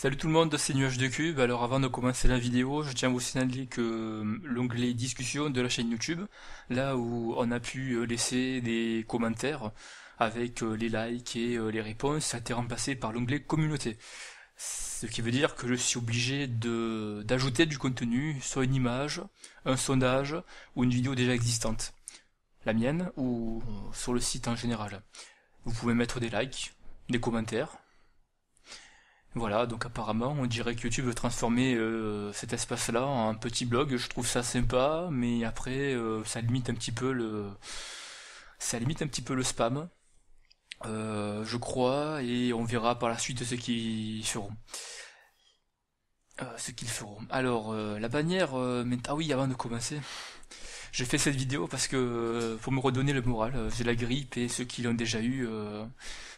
Salut tout le monde, c'est Nuage de Cube. Alors avant de commencer la vidéo, je tiens à vous signaler que euh, l'onglet discussion de la chaîne YouTube, là où on a pu euh, laisser des commentaires avec euh, les likes et les réponses, a été remplacé par l'onglet communauté. Ce qui veut dire que je suis obligé de, d'ajouter du contenu, soit une image, un sondage ou une vidéo déjà existante. La mienne ou sur le site en général. Vous pouvez mettre des likes, des commentaires, voilà, donc apparemment, on dirait que YouTube veut transformer euh, cet espace-là en un petit blog. Je trouve ça sympa, mais après, euh, ça limite un petit peu le, ça limite un petit peu le spam, euh, je crois, et on verra par la suite ce qu'ils feront. ce qu'ils feront. Alors, la bannière. Mais... Ah oui, avant de commencer, j'ai fait cette vidéo parce que pour euh, me redonner le moral, euh, j'ai la grippe et ceux qui l'ont déjà eu euh,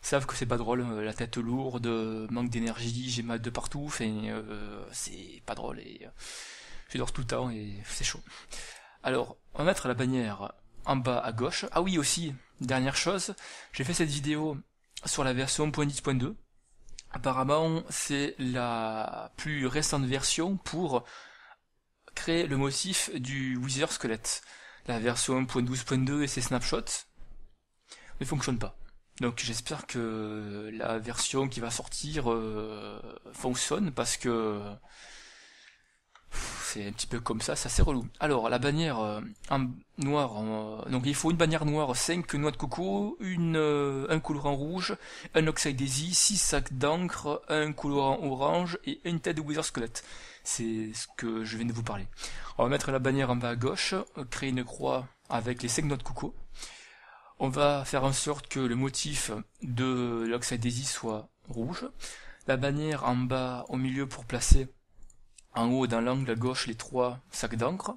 savent que c'est pas drôle, la tête lourde, manque d'énergie, j'ai mal de partout, c'est pas drôle et je dors tout le temps et c'est chaud. Alors, on va mettre la bannière en bas à gauche. Ah oui aussi, dernière chose, j'ai fait cette vidéo sur la version .10.2, Apparemment, c'est la plus récente version pour le motif du Wither Squelette. La version 1.12.2 et ses snapshots ne fonctionnent pas. Donc j'espère que la version qui va sortir euh, fonctionne parce que c'est un petit peu comme ça, ça c'est relou. Alors la bannière euh, en noir, euh, donc il faut une bannière noire, 5 noix de coco, une, euh, un colorant rouge, un oxide daisy, 6 sacs d'encre, un colorant orange et une tête de wizard squelette. C'est ce que je viens de vous parler. On va mettre la bannière en bas à gauche, créer une croix avec les 5 noix de coco. On va faire en sorte que le motif de l'oxide daisy soit rouge. La bannière en bas au milieu pour placer en haut, dans l'angle à gauche, les trois sacs d'encre.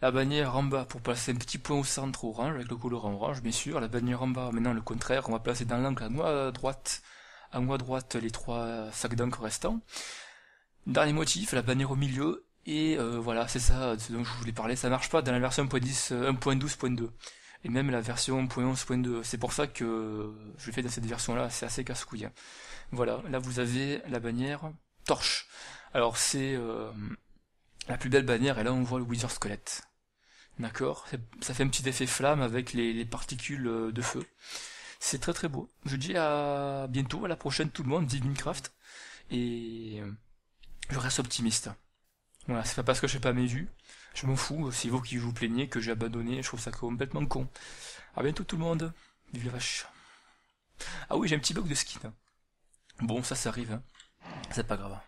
La bannière en bas pour placer un petit point au centre orange avec le couleur orange, bien sûr. La bannière en bas, maintenant le contraire, on va placer dans l'angle à euh, droite, à droite les trois sacs d'encre restants. Dernier motif, la bannière au milieu. Et euh, voilà, c'est ça ce dont je voulais parler. Ça marche pas dans la version 1.12.2 euh, et même la version 1.11.2. C'est pour ça que je le fais dans cette version-là, c'est assez casse-couille. Hein. Voilà, là vous avez la bannière torche. Alors c'est euh, la plus belle bannière, et là on voit le Wizard squelette. D'accord Ça fait un petit effet flamme avec les, particules euh, de feu. C'est très très beau. Je dis à bientôt, à la prochaine tout le monde, dit Minecraft. Et euh, je reste optimiste. Voilà, c'est pas parce que je pas mes vues. Je m'en fous, c'est vous qui vous plaignez que j'ai abandonné, je trouve ça complètement con. À bientôt tout le monde, vive la vache. Ah oui, j'ai un petit bug de skin. Bon, ça, ça arrive, hein. C'est pas grave.